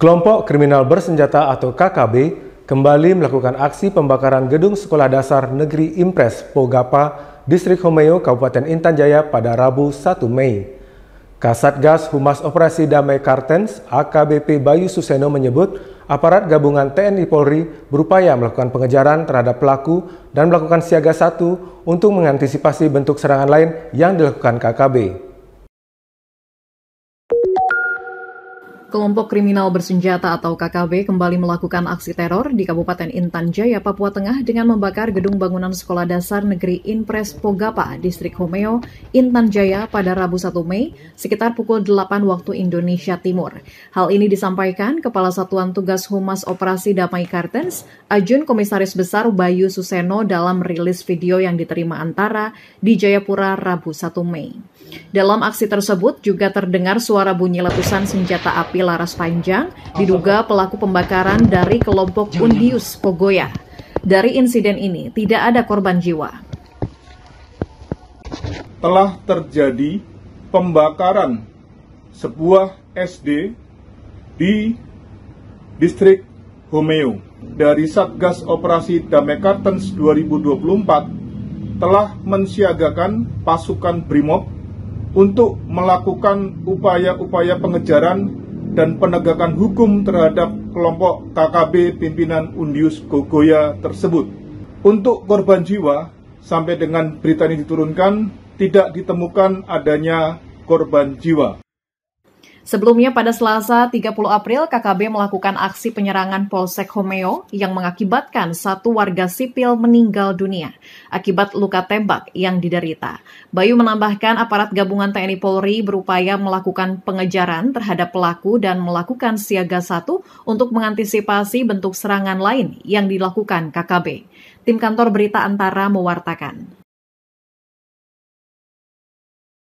Kelompok kriminal bersenjata atau KKB kembali melakukan aksi pembakaran gedung Sekolah Dasar Negeri Impres Pogapa, Distrik Homeo, Kabupaten Intan Jaya pada Rabu 1 Mei. Kasatgas Humas Operasi Damai Kartens AKBP Bayu Suseno menyebut aparat gabungan TNI Polri berupaya melakukan pengejaran terhadap pelaku dan melakukan siaga satu untuk mengantisipasi bentuk serangan lain yang dilakukan KKB. Kelompok kriminal bersenjata atau KKB kembali melakukan aksi teror di Kabupaten Intan Jaya, Papua Tengah dengan membakar gedung bangunan Sekolah Dasar Negeri Impres Pogapa, Distrik Homeo, Intan Jaya pada Rabu 1 Mei sekitar pukul 8 waktu Indonesia Timur. Hal ini disampaikan Kepala Satuan Tugas Humas Operasi Damai Kartens, Ajun Komisaris Besar Bayu Suseno dalam rilis video yang diterima antara di Jayapura Rabu 1 Mei. Dalam aksi tersebut juga terdengar suara bunyi letusan senjata api api laras panjang diduga pelaku pembakaran dari kelompok Undius Pogoya. Dari insiden ini tidak ada korban jiwa. Telah terjadi pembakaran sebuah SD di distrik Homeo. Dari Satgas Operasi Damai Kartens 2024 telah mensiagakan pasukan BRIMOB untuk melakukan upaya-upaya pengejaran dan penegakan hukum terhadap kelompok KKB pimpinan Undius Gogoya tersebut. Untuk korban jiwa, sampai dengan berita ini diturunkan, tidak ditemukan adanya korban jiwa. Sebelumnya pada Selasa 30 April, KKB melakukan aksi penyerangan Polsek Homeo yang mengakibatkan satu warga sipil meninggal dunia akibat luka tembak yang diderita. Bayu menambahkan aparat gabungan TNI Polri berupaya melakukan pengejaran terhadap pelaku dan melakukan siaga satu untuk mengantisipasi bentuk serangan lain yang dilakukan KKB. Tim kantor berita antara mewartakan.